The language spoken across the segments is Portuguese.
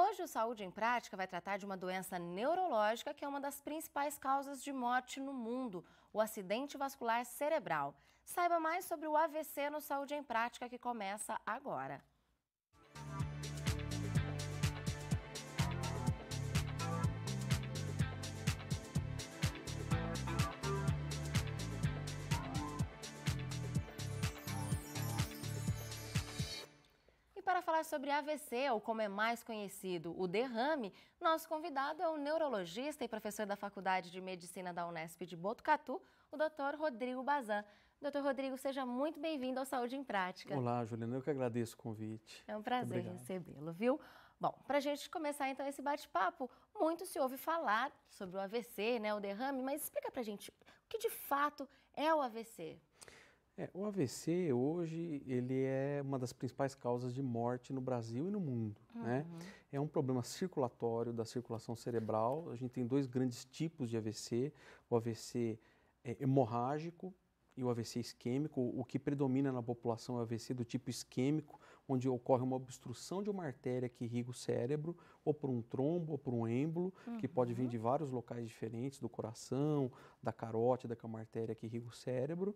Hoje, o Saúde em Prática vai tratar de uma doença neurológica que é uma das principais causas de morte no mundo, o acidente vascular cerebral. Saiba mais sobre o AVC no Saúde em Prática que começa agora. para falar sobre AVC, ou como é mais conhecido, o derrame, nosso convidado é o neurologista e professor da Faculdade de Medicina da Unesp de Botucatu, o Dr. Rodrigo Bazan. Doutor Rodrigo, seja muito bem-vindo ao Saúde em Prática. Olá, Juliana, eu que agradeço o convite. É um prazer recebê-lo, viu? Bom, para a gente começar então esse bate-papo, muito se ouve falar sobre o AVC, né, o derrame, mas explica para a gente o que de fato é o AVC. É, o AVC hoje ele é uma das principais causas de morte no Brasil e no mundo. Uhum. Né? É um problema circulatório da circulação cerebral. A gente tem dois grandes tipos de AVC: o AVC é, hemorrágico e o AVC isquêmico. O que predomina na população é o AVC do tipo isquêmico, onde ocorre uma obstrução de uma artéria que irriga o cérebro, ou por um trombo, ou por um êmbolo, uhum. que pode vir uhum. de vários locais diferentes, do coração, da carótida, que é uma artéria que irriga o cérebro.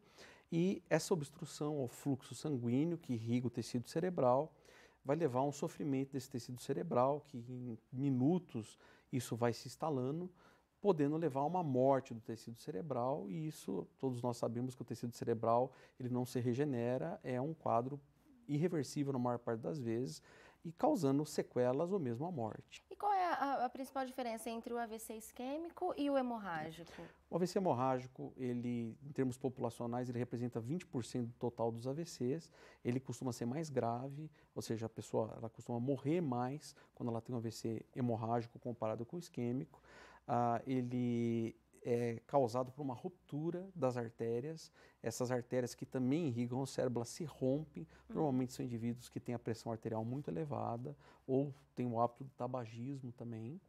E essa obstrução ao fluxo sanguíneo, que irriga o tecido cerebral, vai levar a um sofrimento desse tecido cerebral, que em minutos isso vai se instalando, podendo levar a uma morte do tecido cerebral, e isso todos nós sabemos que o tecido cerebral ele não se regenera, é um quadro irreversível na maior parte das vezes e causando sequelas ou mesmo a morte. E qual é a, a principal diferença entre o AVC isquêmico e o hemorrágico? O AVC hemorrágico, ele, em termos populacionais, ele representa 20% do total dos AVCs. Ele costuma ser mais grave, ou seja, a pessoa ela costuma morrer mais quando ela tem um AVC hemorrágico comparado com o isquêmico. Ah, ele é causado por uma ruptura das artérias. Essas artérias que também irrigam o cérebro elas se rompem. Normalmente são indivíduos que têm a pressão arterial muito elevada ou têm o hábito do tabagismo também.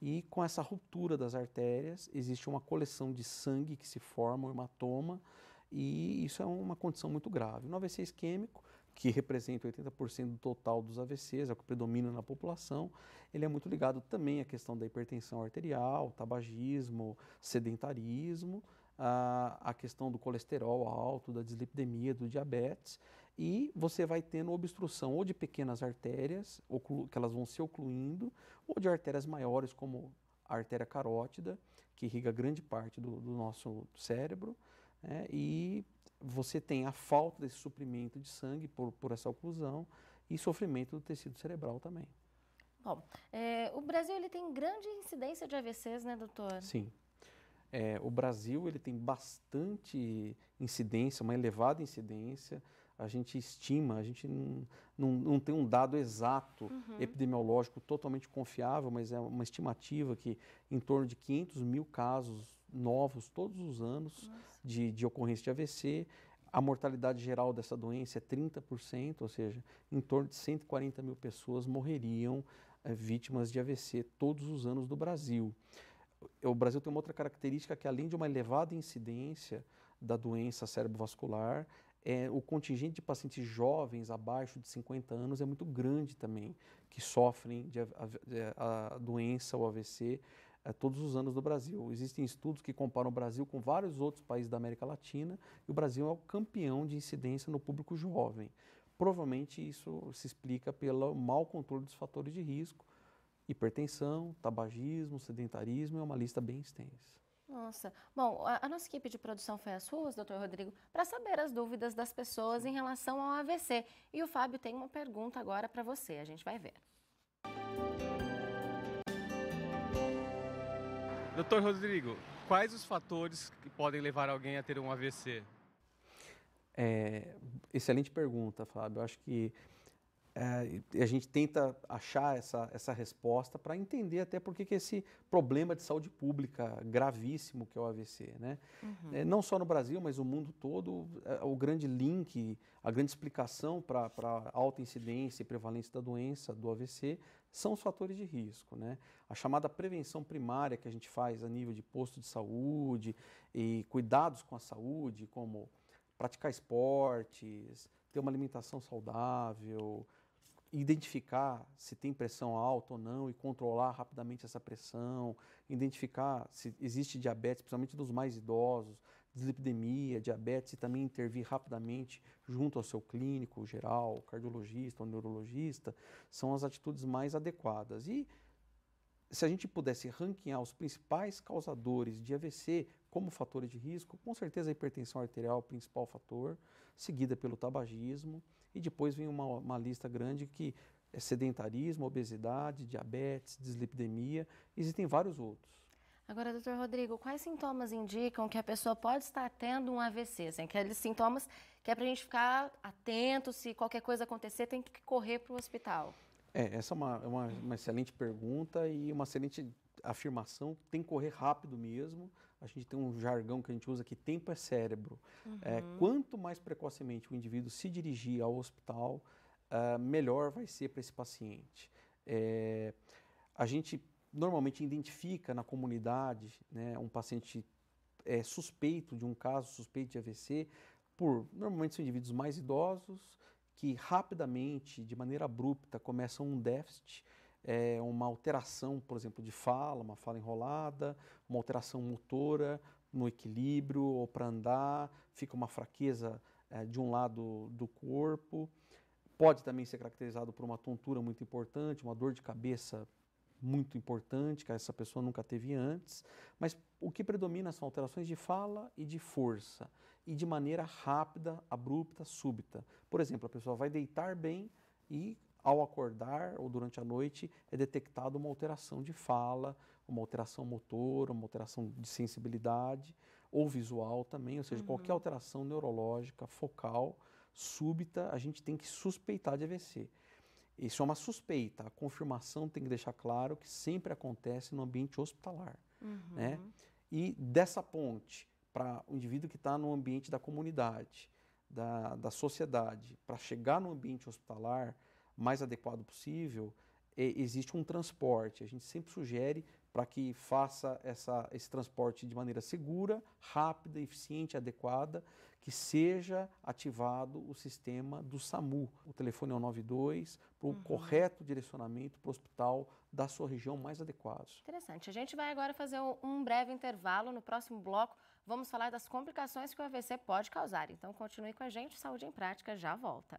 E com essa ruptura das artérias, existe uma coleção de sangue que se forma, um hematoma, e isso é uma condição muito grave. No AVC isquêmico, que representa 80% do total dos AVCs, é o que predomina na população, ele é muito ligado também à questão da hipertensão arterial, tabagismo, sedentarismo, a, questão do colesterol alto, da dislipidemia, do diabetes, e você vai tendo obstrução ou de pequenas artérias, que elas vão se ocluindo, ou de artérias maiores, como a artéria carótida, que irriga grande parte do, do nosso cérebro, né? e você tem a falta desse suprimento de sangue por, por essa oclusão e sofrimento do tecido cerebral também. Bom, é, o Brasil ele tem grande incidência de AVCs, né, doutor? Sim. É, o Brasil ele tem bastante incidência, uma elevada incidência. A gente estima, a gente não, não, não tem um dado exato uhum. epidemiológico totalmente confiável, mas é uma estimativa que em torno de 500 mil casos novos todos os anos de, de ocorrência de AVC. A mortalidade geral dessa doença é 30%, ou seja, em torno de 140 mil pessoas morreriam é, vítimas de AVC todos os anos do Brasil. O Brasil tem uma outra característica que, além de uma elevada incidência da doença cerebrovascular, é, o contingente de pacientes jovens abaixo de 50 anos é muito grande também, que sofrem de a, a, eh, a doença, o AVC, é, todos os anos no Brasil. Existem estudos que comparam o Brasil com vários outros países da América Latina e o Brasil é o campeão de incidência no público jovem. Provavelmente isso se explica pelo mau controle dos fatores de risco, hipertensão, tabagismo, sedentarismo, é uma lista bem extensa. Nossa. Bom, a, a, nossa equipe de produção foi às ruas, doutor Rodrigo, para saber as dúvidas das pessoas em relação ao AVC. E o Fábio tem uma pergunta agora para você, a gente vai ver. Música Doutor Rodrigo, quais os fatores que podem levar alguém a ter um AVC? É, excelente pergunta, Fábio. Eu acho que é, a gente tenta achar essa, essa resposta para entender até por que esse problema de saúde pública gravíssimo que é o AVC, né? Uhum. É, não só no Brasil, mas no mundo todo, é, o grande link, a grande explicação para alta incidência e prevalência da doença do AVC são os fatores de risco, né? A chamada prevenção primária que a gente faz a nível de posto de saúde e cuidados com a saúde, como praticar esportes, ter uma alimentação saudável, identificar se tem pressão alta ou não e controlar rapidamente essa pressão, identificar se existe diabetes, principalmente dos mais idosos, deslipidemia, diabetes e também intervir rapidamente junto ao seu clínico geral, cardiologista ou neurologista, são as atitudes mais adequadas. E se a gente pudesse ranquear os principais causadores de AVC como fatores de risco, com certeza a hipertensão arterial é o principal fator, seguida pelo tabagismo, e depois vem uma, uma lista grande que é sedentarismo, obesidade, diabetes, dislipidemia, existem vários outros. Agora, doutor Rodrigo, quais sintomas indicam que a pessoa pode estar tendo um AVC? Assim, aqueles sintomas que é para a gente ficar atento, se qualquer coisa acontecer, tem que correr para o hospital. É, essa é uma, é uma, uma excelente pergunta e uma excelente afirmação, tem que correr rápido mesmo. A gente tem um jargão que a gente usa que tempo é cérebro. É, uhum. É, quanto mais precocemente o indivíduo se dirigir ao hospital, uh, melhor vai ser para esse paciente. É, a gente normalmente identifica na comunidade né, um paciente é, suspeito de um caso suspeito de AVC por normalmente são indivíduos mais idosos que rapidamente, de maneira abrupta, começam um déficit, é, uma alteração, por exemplo, de fala, uma fala enrolada, uma alteração motora no equilíbrio ou para andar, fica uma fraqueza é, de um lado do corpo. Pode também ser caracterizado por uma tontura muito importante, uma dor de cabeça muito importante, que essa pessoa nunca teve antes, mas o que predomina são alterações de fala e de força e de maneira rápida, abrupta, súbita. Por exemplo, a pessoa vai deitar bem e ao acordar ou durante a noite é detectada uma alteração de fala, uma alteração motor, uma alteração de sensibilidade ou visual também, ou seja, uhum. qualquer alteração neurológica focal súbita, a gente tem que suspeitar de AVC. Isso é uma suspeita. A confirmação tem que deixar claro que sempre acontece no ambiente hospitalar, uhum. né? E dessa ponte para o indivíduo que está no ambiente da comunidade, da, da sociedade, para chegar no ambiente hospitalar mais adequado possível, existe um transporte. A gente sempre sugere para que faça essa, esse transporte de maneira segura, rápida, eficiente, adequada, que seja ativado o sistema do SAMU. O telefone é o 92 para o uhum. correto direcionamento para o hospital da sua região mais adequado. Interessante. A gente vai agora fazer um breve intervalo no próximo bloco vamos falar das complicações que o AVC pode causar. Então continue com a gente, Saúde em Prática já volta.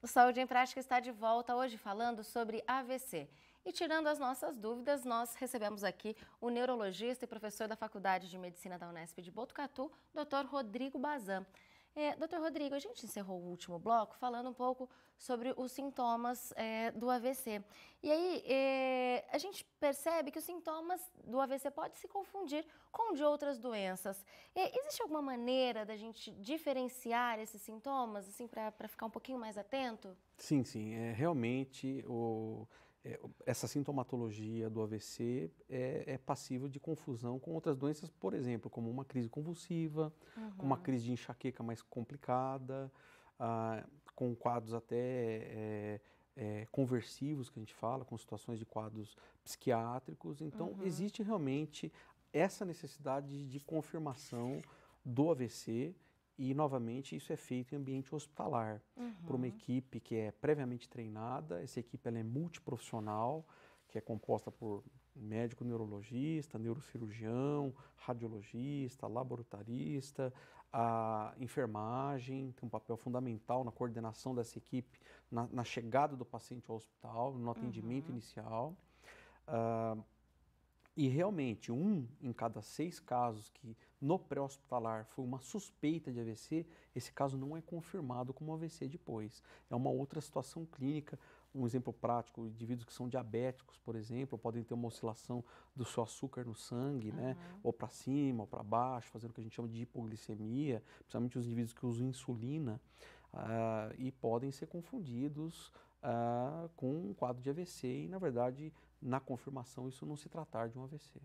O Saúde em Prática está de volta hoje falando sobre AVC. E tirando as nossas dúvidas, nós recebemos aqui o neurologista e professor da Faculdade de Medicina da Unesp de Botucatu, Dr. Rodrigo Bazan. É, Dr. Rodrigo, a gente encerrou o último bloco falando um pouco sobre os sintomas é, do AVC. E aí é, a gente percebe que os sintomas do AVC podem se confundir com de outras doenças. É, existe alguma maneira da gente diferenciar esses sintomas, assim, para ficar um pouquinho mais atento? Sim, sim. É, realmente o é, essa sintomatologia do AVC é, é passível de confusão com outras doenças, por exemplo, como uma crise convulsiva, uhum. uma crise de enxaqueca mais complicada, ah, com quadros até é, é, conversivos, que a gente fala, com situações de quadros psiquiátricos. Então, uhum. existe realmente essa necessidade de confirmação do AVC e, novamente, isso é feito em ambiente hospitalar, uhum. por uma equipe que é previamente treinada. Essa equipe ela é multiprofissional, que é composta por médico neurologista, neurocirurgião, radiologista, laboratorista, a enfermagem tem um papel fundamental na coordenação dessa equipe, na, na chegada do paciente ao hospital, no atendimento uhum. inicial. Uh, e realmente, um em cada seis casos que no pré-hospitalar foi uma suspeita de AVC, esse caso não é confirmado como AVC depois. É uma outra situação clínica, um exemplo prático, indivíduos que são diabéticos, por exemplo, podem ter uma oscilação do seu açúcar no sangue, uhum. né? Ou para cima, ou para baixo, fazendo o que a gente chama de hipoglicemia, principalmente os indivíduos que usam insulina, uh, e podem ser confundidos uh, com um quadro de AVC e, na verdade, na confirmação, isso não se tratar de um AVC.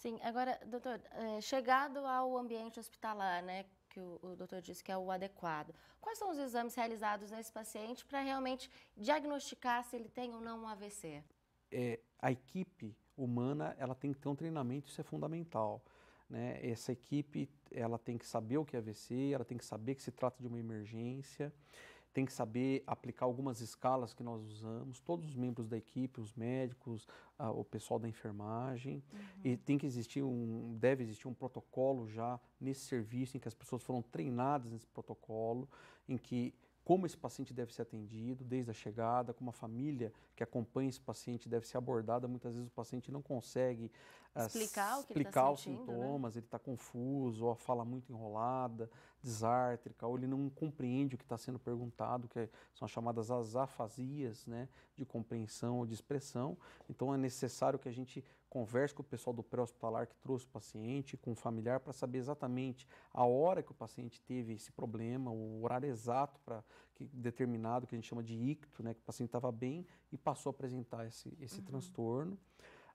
Sim, agora, doutor, é, chegado ao ambiente hospitalar, né, que o, o, doutor disse que é o adequado, quais são os exames realizados nesse paciente para realmente diagnosticar se ele tem ou não um AVC? É, a equipe humana, ela tem que ter um treinamento, isso é fundamental. Né? Essa equipe, ela tem que saber o que é AVC, ela tem que saber que se trata de uma emergência tem que saber aplicar algumas escalas que nós usamos, todos os membros da equipe, os médicos, o pessoal da enfermagem, uhum. e tem que existir um, deve existir um protocolo já nesse serviço em que as pessoas foram treinadas nesse protocolo, em que como esse paciente deve ser atendido desde a chegada, como a família que acompanha esse paciente deve ser abordada. Muitas vezes o paciente não consegue explicar, o que tá explicar tá os sentindo, né? sintomas, né? ele está confuso, ou a fala muito enrolada, desártrica, ou ele não compreende o que está sendo perguntado, que é, são as chamadas as afasias né, de compreensão ou de expressão. Então é necessário que a gente converse com o pessoal do pré-hospitalar que trouxe o paciente, com o familiar, para saber exatamente a hora que o paciente teve esse problema, o horário exato para que determinado, que a gente chama de icto, né, que o paciente estava bem e passou a apresentar esse, esse uhum. transtorno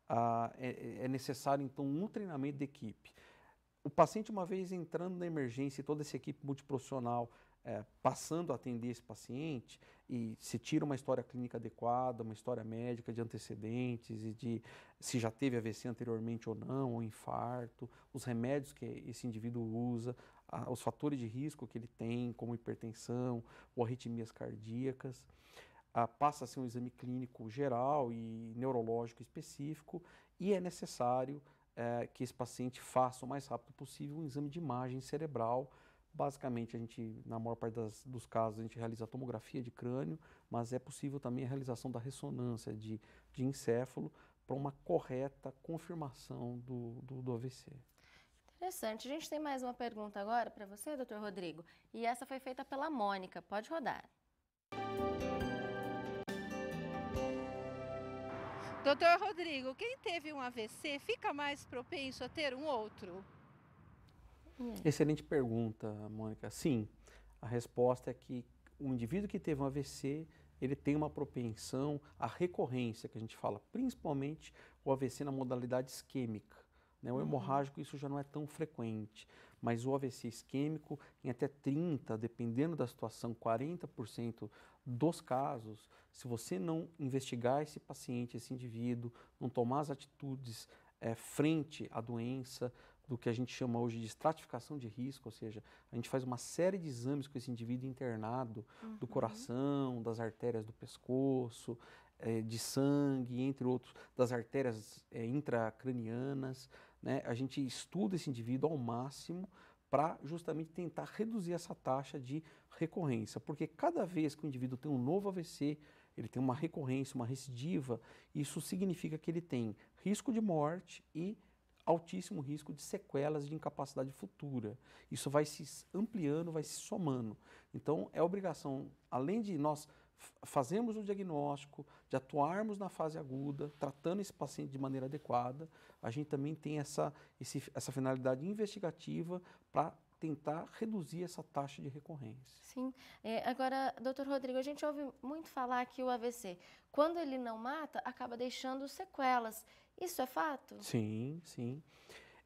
ah, é, é necessário então um treinamento de equipe. O paciente, uma vez entrando na emergência toda essa equipe multiprofissional é, passando a atender esse paciente e se tira uma história clínica adequada, uma história médica de antecedentes e de se já teve AVC anteriormente ou não, ou infarto, os remédios que esse indivíduo usa, a, os fatores de risco que ele tem, como hipertensão ou arritmias cardíacas passa a ser um exame clínico geral e neurológico específico, e é necessário é, que esse paciente faça o mais rápido possível um exame de imagem cerebral. Basicamente, a gente, na maior parte das, dos casos, a gente realiza a tomografia de crânio, mas é possível também a realização da ressonância de, de encéfalo para uma correta confirmação do, do, do AVC. Interessante. A gente tem mais uma pergunta agora para você, doutor Rodrigo. E essa foi feita pela Mônica. Pode rodar. Doutor Rodrigo, quem teve um AVC fica mais propenso a ter um outro? Hum. Excelente pergunta, Mônica. Sim, a resposta é que o indivíduo que teve um AVC, ele tem uma propensão à recorrência, que a gente fala, principalmente o AVC na modalidade isquêmica. Né? O uhum. hemorrágico, isso já não é tão frequente mas o AVC isquêmico, em até 30%, dependendo da situação, 40% dos casos, se você não investigar esse paciente, esse indivíduo, não tomar as atitudes é, frente à doença, do que a gente chama hoje de estratificação de risco, ou seja, a gente faz uma série de exames com esse indivíduo internado, uhum. do coração, das artérias do pescoço, é, de sangue, entre outros, das artérias é, intracranianas né, a gente estuda esse indivíduo ao máximo para justamente tentar reduzir essa taxa de recorrência, porque cada vez que o indivíduo tem um novo AVC, ele tem uma recorrência, uma recidiva, isso significa que ele tem risco de morte e altíssimo risco de sequelas de incapacidade futura. Isso vai se ampliando, vai se somando. Então, é obrigação, além de nós fazemos o diagnóstico, de atuarmos na fase aguda, tratando esse paciente de maneira adequada, a gente também tem essa, esse, essa finalidade investigativa para tentar reduzir essa taxa de recorrência. Sim. É, agora, doutor Rodrigo, a gente ouve muito falar que o AVC, quando ele não mata, acaba deixando sequelas. Isso é fato? Sim, sim.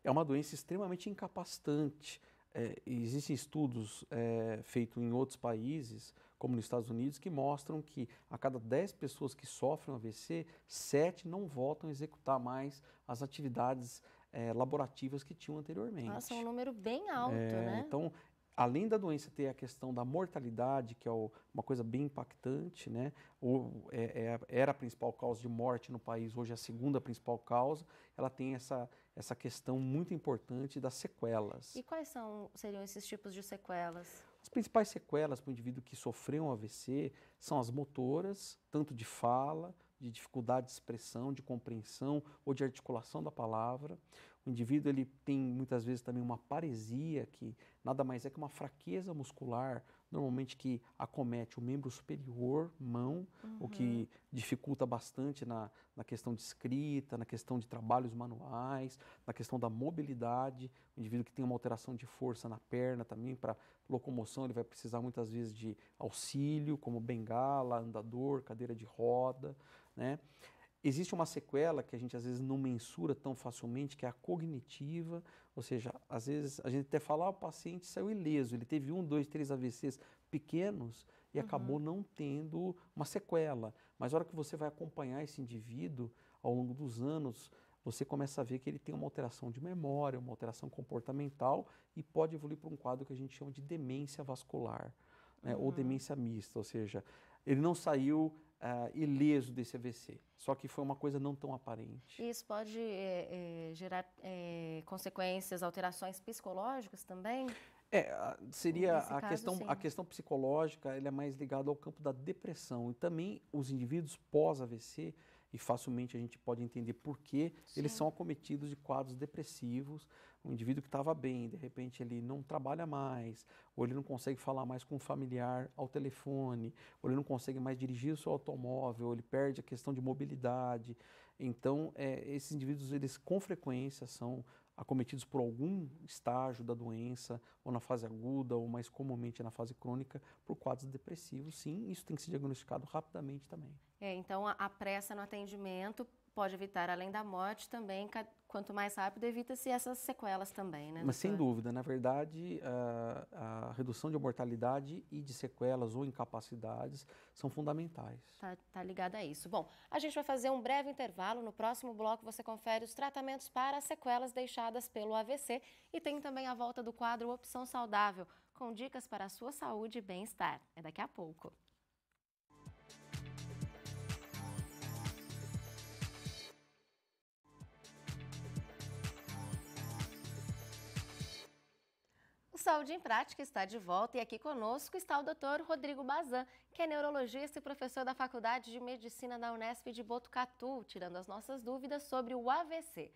É uma doença extremamente incapacitante. É, existem estudos é, feitos em outros países como nos Estados Unidos, que mostram que a cada 10 pessoas que sofrem um AVC, 7 não voltam a executar mais as atividades é, laborativas que tinham anteriormente. Nossa, é um número bem alto, é, né? Então, além da doença ter a questão da mortalidade, que é uma coisa bem impactante, né? Ou, é, é era a principal causa de morte no país, hoje é a segunda principal causa, ela tem essa, essa questão muito importante das sequelas. E quais são, seriam esses tipos de sequelas? As principais sequelas para o indivíduo que sofreu um AVC são as motoras, tanto de fala, de dificuldade de expressão, de compreensão ou de articulação da palavra. O indivíduo ele tem muitas vezes também uma paresia, que nada mais é que uma fraqueza muscular normalmente que acomete o membro superior, mão, uhum. o que uhum. dificulta bastante na, na questão de escrita, na questão de trabalhos manuais, na questão da mobilidade. O indivíduo que tem uma alteração de força na perna também, para locomoção, ele vai precisar muitas vezes de auxílio, como bengala, andador, cadeira de roda, né? Existe uma sequela que a gente às vezes não mensura tão facilmente, que é a cognitiva, ou seja, às vezes a gente até fala, ah, o paciente saiu ileso, ele teve um, dois, três AVCs pequenos e uhum. acabou não tendo uma sequela. Mas a hora que você vai acompanhar esse indivíduo ao longo dos anos, você começa a ver que ele tem uma alteração de memória, uma alteração comportamental e pode evoluir para um quadro que a gente chama de demência vascular, né? uhum. ou demência mista, ou seja, ele não saiu uh, ileso desse AVC. Só que foi uma coisa não tão aparente. Isso pode é, é, gerar é, consequências, alterações psicológicas também? É, seria a caso, questão, sim. a questão psicológica, ela é mais ligada ao campo da depressão. E também os indivíduos pós-AVC, e facilmente a gente pode entender por que eles são acometidos de quadros depressivos. Um indivíduo que estava bem, de repente ele não trabalha mais, ou ele não consegue falar mais com um familiar ao telefone, ou ele não consegue mais dirigir o seu automóvel, ou ele perde a questão de mobilidade. Então, é, esses indivíduos, eles com frequência são acometidos por algum estágio da doença, ou na fase aguda, ou mais comumente na fase crônica, por quadros depressivos, sim, isso tem que ser diagnosticado rapidamente também. É, então a, a pressa no atendimento pode evitar, além da morte, também, quanto mais rápido, evita-se essas sequelas também, né? Mas sem dúvida, na verdade, a, a, redução de mortalidade e de sequelas ou incapacidades são fundamentais. Tá, tá ligado a isso. Bom, a gente vai fazer um breve intervalo. No próximo bloco, você confere os tratamentos para as sequelas deixadas pelo AVC e tem também a volta do quadro Opção Saudável, com dicas para a sua saúde e bem-estar. É daqui a pouco. Saúde em Prática está de volta e aqui conosco está o Dr. Rodrigo Bazan, que é neurologista e professor da Faculdade de Medicina da Unesp de Botucatu, tirando as nossas dúvidas sobre o AVC.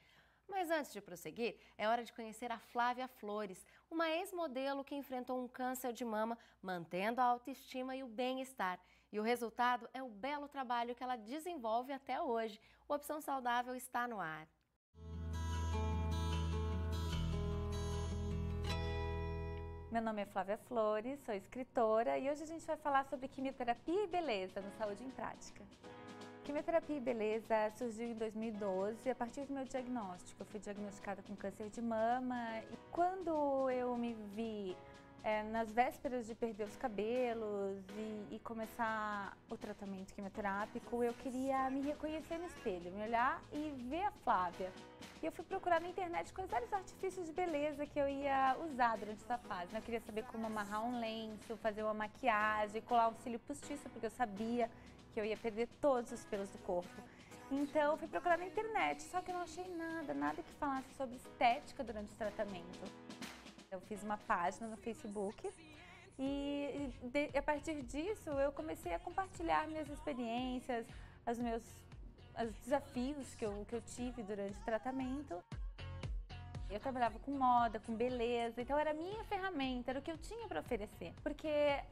Mas antes de prosseguir, é hora de conhecer a Flávia Flores, uma ex-modelo que enfrentou um câncer de mama, mantendo a autoestima e o bem-estar. E o resultado é o belo trabalho que ela desenvolve até hoje. O Opção Saudável está no ar. Meu nome é Flávia Flores, sou escritora e hoje a gente vai falar sobre quimioterapia e beleza no Saúde em Prática. Quimioterapia e beleza surgiu em 2012 a partir do meu diagnóstico. Eu fui diagnosticada com câncer de mama e quando eu me vi é, nas vésperas de perder os cabelos e, e, começar o tratamento quimioterápico, eu queria me reconhecer no espelho, me olhar e ver a Flávia. E eu fui procurar na internet quais eram os artifícios de beleza que eu ia usar durante essa fase. Né? Eu queria saber como amarrar um lenço, fazer uma maquiagem, colar um cílio postiço, porque eu sabia que eu ia perder todos os pelos do corpo. Então, eu fui procurar na internet, só que eu não achei nada, nada que falasse sobre estética durante o tratamento. Eu fiz uma página no Facebook e de, a partir disso eu comecei a compartilhar minhas experiências, os meus os desafios que eu, que eu tive durante o tratamento. Eu trabalhava com moda, com beleza, então era a minha ferramenta, era o que eu tinha para oferecer. Porque é,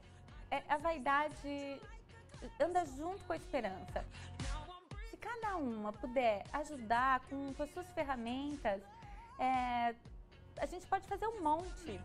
a vaidade anda junto com a esperança. Se cada uma puder ajudar com, com as suas ferramentas, é, a gente pode fazer um monte.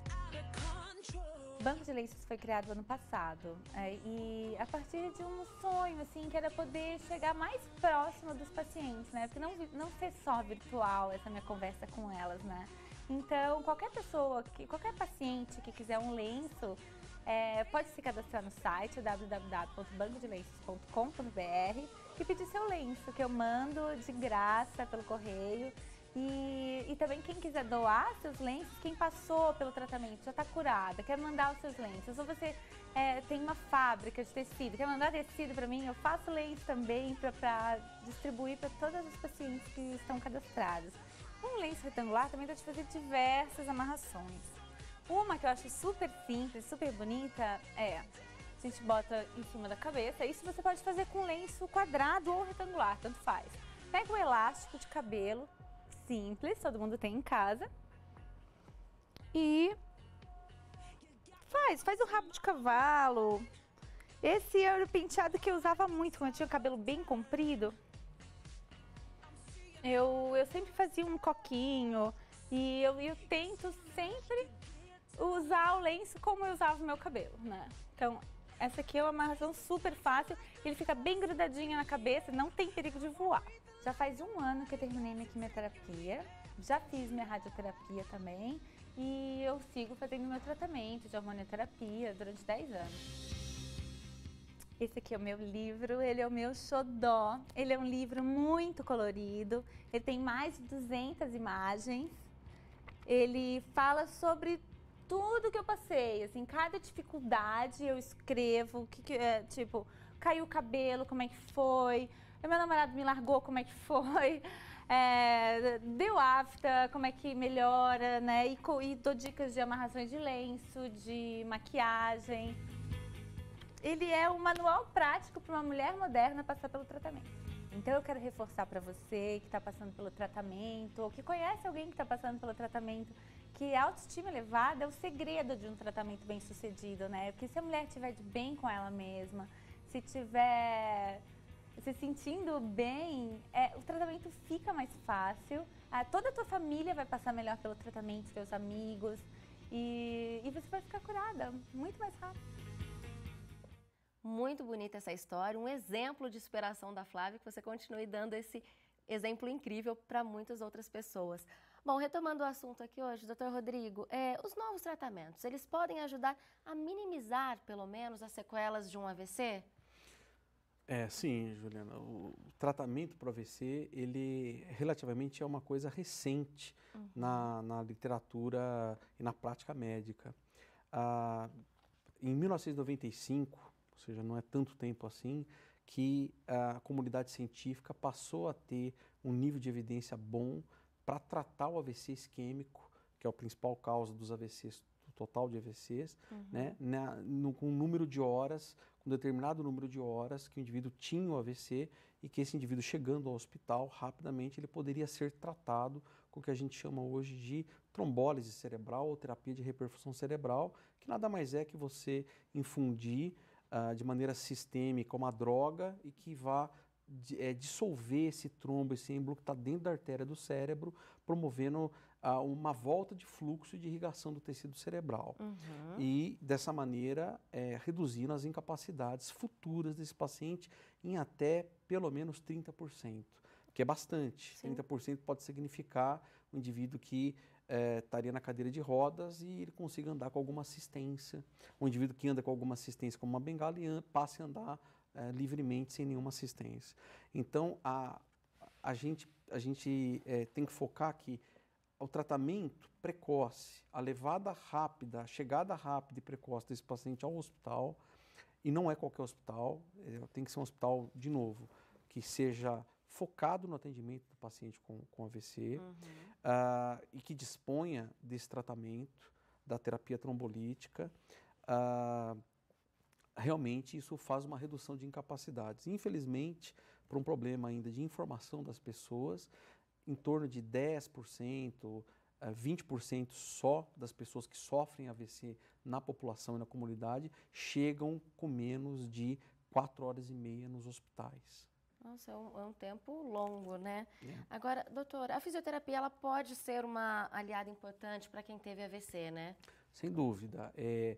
Banco de Leitos foi criado ano passado é, e a partir de um sonho, assim, que era poder chegar mais próximo dos pacientes, né? Porque não, não ser só virtual essa minha conversa com elas, né? Então, qualquer pessoa, que, qualquer paciente que quiser um lenço, é, pode se cadastrar no site www.bancodeleitos.com.br e pedir seu lenço, que eu mando de graça pelo correio. E, e, também quem quiser doar seus lenços, quem passou pelo tratamento, já está curada, quer mandar os seus lenços, ou você é, tem uma fábrica de tecido, quer mandar tecido para mim, eu faço lenço também para distribuir para todas as pacientes que estão cadastradas. Um lenço retangular também dá de fazer diversas amarrações. Uma que eu acho super simples, super bonita, é... A gente bota em cima da cabeça, isso você pode fazer com lenço quadrado ou retangular, tanto faz. Pega o um elástico de cabelo, simples, todo mundo tem em casa. E faz, faz um rabo de cavalo. Esse era o penteado que eu usava muito quando eu tinha o cabelo bem comprido. Eu, eu sempre fazia um coquinho e eu, eu tento sempre usar o lenço como eu usava o meu cabelo, né? Então, essa aqui é uma amarração super fácil, ele fica bem grudadinho na cabeça, não tem perigo de voar. Já faz um ano que eu terminei minha quimioterapia, já fiz minha radioterapia também e eu sigo fazendo meu tratamento de hormonioterapia durante 10 anos. Esse aqui é o meu livro, ele é o meu xodó, ele é um livro muito colorido, ele tem mais de 200 imagens, ele fala sobre tudo que eu passei, assim, cada dificuldade eu escrevo, que, que é, tipo, caiu o cabelo, como é que foi, meu namorado me largou, como é que foi? É, deu afta, como é que melhora, né? E, e dou dicas de amarrações de lenço, de maquiagem. Ele é um manual prático para uma mulher moderna passar pelo tratamento. Então eu quero reforçar para você que está passando pelo tratamento, ou que conhece alguém que está passando pelo tratamento, que a autoestima elevada é o segredo de um tratamento bem sucedido, né? Porque se a mulher estiver de bem com ela mesma, se tiver se sentindo bem, é, o tratamento fica mais fácil. Ah, toda a tua família vai passar melhor pelo tratamento, teus amigos. E, e você vai ficar curada muito mais rápido. Muito bonita essa história, um exemplo de superação da Flávia, que você continue dando esse exemplo incrível para muitas outras pessoas. Bom, retomando o assunto aqui hoje, doutor Rodrigo, é, os novos tratamentos, eles podem ajudar a minimizar, pelo menos, as sequelas de um AVC? É, sim, Juliana. O, tratamento para o AVC, ele relativamente é uma coisa recente uhum. na, na literatura e na prática médica. Ah, em 1995, ou seja, não é tanto tempo assim, que a comunidade científica passou a ter um nível de evidência bom para tratar o AVC isquêmico, que é a principal causa dos AVCs, do total de AVCs, uhum. né, na, no, com um número de horas um determinado número de horas que o indivíduo tinha o AVC e que esse indivíduo chegando ao hospital rapidamente ele poderia ser tratado com o que a gente chama hoje de trombólise cerebral ou terapia de reperfusão cerebral, que nada mais é que você infundir uh, de maneira sistêmica uma droga e que vá de, eh, é, dissolver esse trombo, esse êmbolo que está dentro da artéria do cérebro, promovendo uma volta de fluxo de irrigação do tecido cerebral. Uhum. E, dessa maneira, é, reduzindo as incapacidades futuras desse paciente em até pelo menos 30%, que é bastante. Sim. 30% pode significar um indivíduo que é, estaria na cadeira de rodas e ele consiga andar com alguma assistência. Um indivíduo que anda com alguma assistência, como uma bengala, e passe a andar é, livremente sem nenhuma assistência. Então, a, a gente, a gente é, tem que focar que o tratamento precoce, a levada rápida, a chegada rápida e precoce desse paciente ao hospital, e não é qualquer hospital, é, tem que ser um hospital, de novo, que seja focado no atendimento do paciente com, com AVC uhum. uh, e que disponha desse tratamento, da terapia trombolítica. Uh, realmente isso faz uma redução de incapacidades. Infelizmente, por um problema ainda de informação das pessoas, em torno de 10%, 20% eh, só das pessoas que sofrem AVC na população e na comunidade chegam com menos de 4 horas e meia nos hospitais. Nossa, é um, é um tempo longo, né? É. Agora, doutor, a fisioterapia ela pode ser uma aliada importante para quem teve AVC, né? Sem dúvida. É,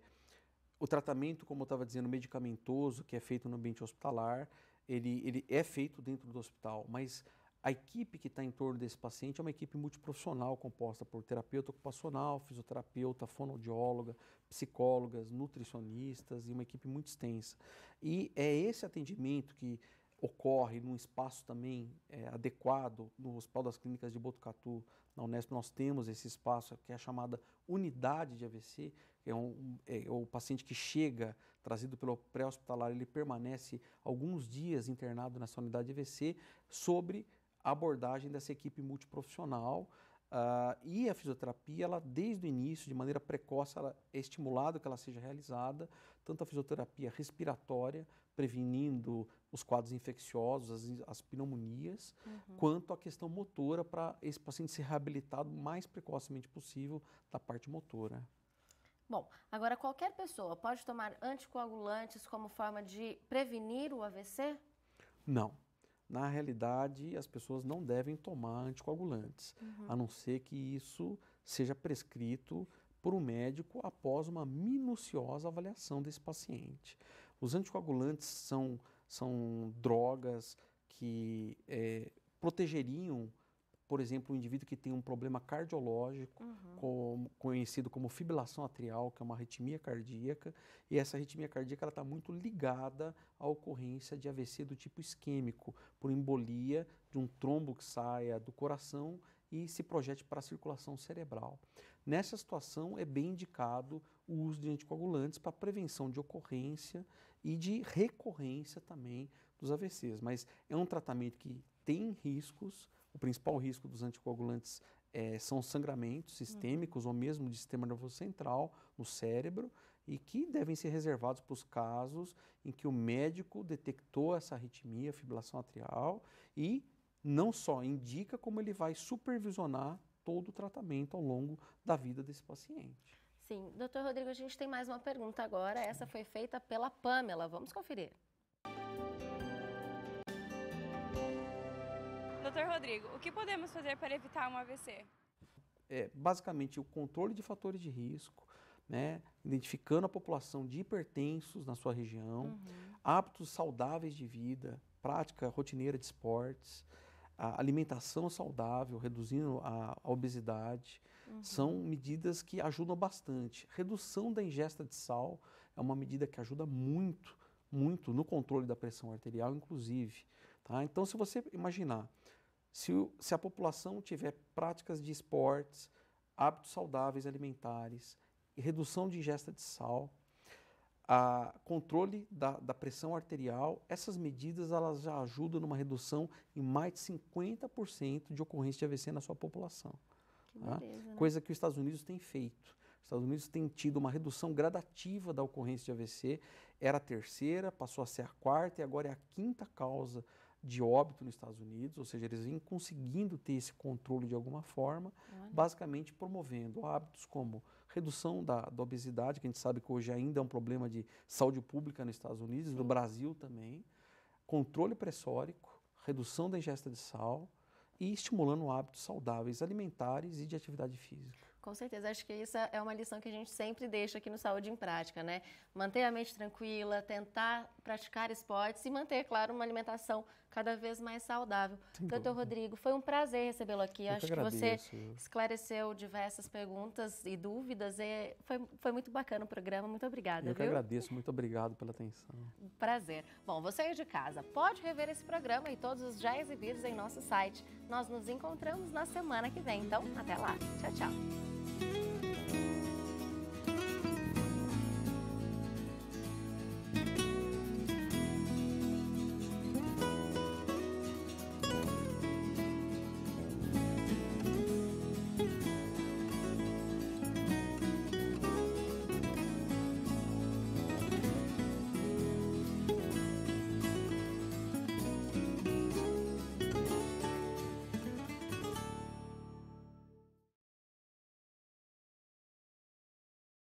o tratamento, como eu estava dizendo, medicamentoso, que é feito no ambiente hospitalar, ele, ele é feito dentro do hospital, mas a equipe que está em torno desse paciente é uma equipe multiprofissional composta por terapeuta ocupacional, fisioterapeuta, fonoaudióloga, psicólogas, nutricionistas e uma equipe muito extensa. E é esse atendimento que ocorre num espaço também é, adequado no Hospital das Clínicas de Botucatu, na Unesp, nós temos esse espaço que é a chamada unidade de AVC, que é, um, é, é o paciente que chega trazido pelo pré-hospitalar, ele permanece alguns dias internado nessa unidade de AVC sobre abordagem dessa equipe multiprofissional. Uh, e a fisioterapia, ela desde o início, de maneira precoce, ela é estimulado que ela seja realizada, tanto a fisioterapia respiratória, prevenindo os quadros infecciosos, as, as pneumonias, uhum. quanto a questão motora, para esse paciente ser reabilitado o mais precocemente possível da parte motora. Bom, agora qualquer pessoa pode tomar anticoagulantes como forma de prevenir o AVC? Não na realidade, as pessoas não devem tomar anticoagulantes, uhum. a não ser que isso seja prescrito por um médico após uma minuciosa avaliação desse paciente. Os anticoagulantes são, são drogas que é, protegeriam por exemplo, um indivíduo que tem um problema cardiológico, uhum. conhecido como fibrilação atrial, que é uma arritmia cardíaca, e essa arritmia cardíaca está muito ligada à ocorrência de AVC do tipo isquêmico, por embolia de um trombo que saia do coração e se projete para a circulação cerebral. Nessa situação, é bem indicado o uso de anticoagulantes para prevenção de ocorrência e de recorrência também dos AVCs, mas é um tratamento que tem riscos, o principal risco dos anticoagulantes é, são sangramentos uhum. sistêmicos uhum. ou mesmo de sistema nervoso central no cérebro e que devem ser reservados para os casos em que o médico detectou essa arritmia, fibrilação atrial e não só indica como ele vai supervisionar todo o tratamento ao longo da vida desse paciente. Sim, doutor Rodrigo, a gente tem mais uma pergunta agora. Essa foi feita pela Pamela. Vamos conferir. Doutor Rodrigo, o que podemos fazer para evitar um AVC? É, basicamente, o controle de fatores de risco, né, identificando a população de hipertensos na sua região, uhum. hábitos saudáveis de vida, prática rotineira de esportes, alimentação saudável, reduzindo a, a obesidade, uhum. são medidas que ajudam bastante. Redução da ingesta de sal é uma medida que ajuda muito, muito no controle da pressão arterial, inclusive. Tá? Então, se você imaginar se, o, se a população tiver práticas de esportes, hábitos saudáveis alimentares, redução de ingesta de sal, controle da, da, pressão arterial, essas medidas elas já ajudam numa redução em mais de 50% de ocorrência de AVC na sua população. Que tá? beleza, né? Coisa que os Estados Unidos têm feito. Os Estados Unidos têm tido uma redução gradativa da ocorrência de AVC, era a terceira, passou a ser a quarta e agora é a quinta causa de óbito nos Estados Unidos, ou seja, eles vêm conseguindo ter esse controle de alguma forma, basicamente promovendo hábitos como redução da, da, obesidade, que a gente sabe que hoje ainda é um problema de saúde pública nos Estados Unidos, Sim. no Brasil também, controle pressórico, redução da ingesta de sal, e estimulando hábitos saudáveis alimentares e de atividade física. Com certeza, acho que isso é uma lição que a gente sempre deixa aqui no Saúde em Prática, né? Manter a mente tranquila, tentar praticar esportes e manter, claro, uma alimentação cada vez mais saudável. Sem Doutor Rodrigo, foi um prazer recebê-lo aqui. Eu Acho que, que, você esclareceu diversas perguntas e dúvidas. E foi, foi muito bacana o programa. Muito obrigada. Eu viu? que agradeço. Muito obrigado pela atenção. Prazer. Bom, você aí de casa pode rever esse programa e todos os já exibidos em nosso site. Nós nos encontramos na semana que vem. Então, até lá. Tchau, tchau.